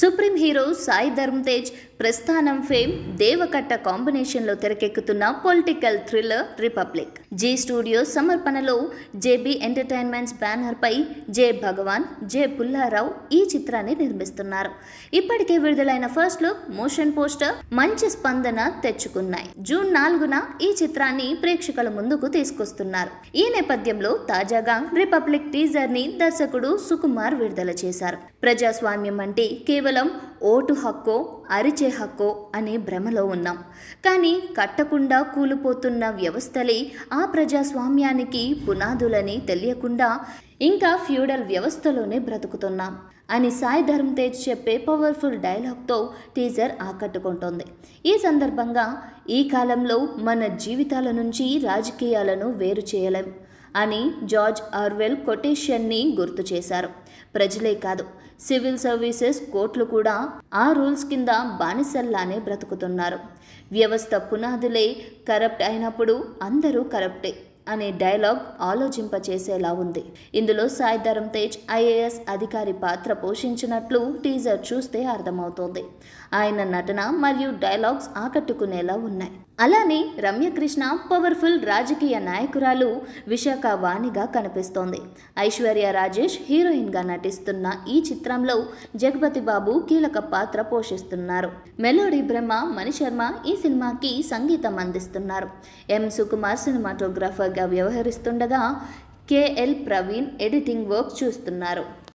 supreme hero Sai Dharam Tej Prasthanam fame Devakatta combination లో తెరకెక్కుతున్న political thriller Republic Zee studio సమర్పణలో జేబి ఎంటర్టైన్మెంట్స్ పై జే భగవాన్ జే పుల్లారావు ఈ చిత్రాన్ని నిర్మిస్తున్నారు ఇప్పటికే విడుదలైన ఫస్ట్ లుక్ మోషన్ పోస్టర్ మంచి స్పందన తెచ్చుకున్నాయి జూన్ నాలుగున ఈ చిత్రాన్ని ప్రేక్షకుల ముందుకు తీసుకొస్తున్నారు ఈ నేపథ్యంలో తాజాగా రిపబ్లిక్ టీజర్ ని దర్శకుడు సుకుమార్ విడుదల చేశారు ప్రజాస్వామ్యం అంటే కేవలం కేవలం ఓటు హక్కో అరిచే హక్కో అనే భ్రమలో ఉన్నాం కానీ కట్టకుండా కూలిపోతున్న వ్యవస్థలే ఆ ప్రజాస్వామ్యానికి పునాదులని తెలియకుండా ఇంకా ఫ్యూడల్ వ్యవస్థలోనే బ్రతుకుతున్నాం అని సాయి ధర్మ్ తేజ్ చెప్పే పవర్ఫుల్ డైలాగ్తో టీజర్ ఆకట్టుకుంటోంది ఈ సందర్భంగా ఈ కాలంలో మన జీవితాల నుంచి రాజకీయాలను వేరు చేయలేం అని జార్జ్ ఆర్వెల్ కొటేషన్ని గుర్తు చేశారు ప్రజలే కాదు సివిల్ సర్వీసెస్ కోర్టులు కూడా ఆ రూల్స్ కింద బానిసల్లానే బ్రతుకుతున్నారు వ్యవస్థ పునాదులే కరప్ట్ అయినప్పుడు అందరూ కరప్టే అనే డైలాగ్ ఆలోచింపచేసేలా ఉంది ఇందులో సాయి తేజ్ ఐఏఎస్ అధికారి పాత్ర పోషించినట్లు టీజర్ చూస్తే అర్థమవుతోంది ఆయన నటన మరియు డైలాగ్స్ ఆకట్టుకునేలా ఉన్నాయి అలానే రమ్యకృష్ణ పవర్ఫుల్ రాజకీయ నాయకురాలు విశాఖ వాణిగా కనిపిస్తోంది ఐశ్వర్య రాజేష్ హీరోయిన్గా నటిస్తున్న ఈ చిత్రంలో జగపతి బాబు కీలక పాత్ర పోషిస్తున్నారు మెలోడీ బ్రహ్మ మణిశర్మ ఈ సినిమాకి సంగీతం అందిస్తున్నారు ఎం సుకుమార్ సినిమాటోగ్రాఫర్గా వ్యవహరిస్తుండగా కేఎల్ ప్రవీణ్ ఎడిటింగ్ వర్క్ చూస్తున్నారు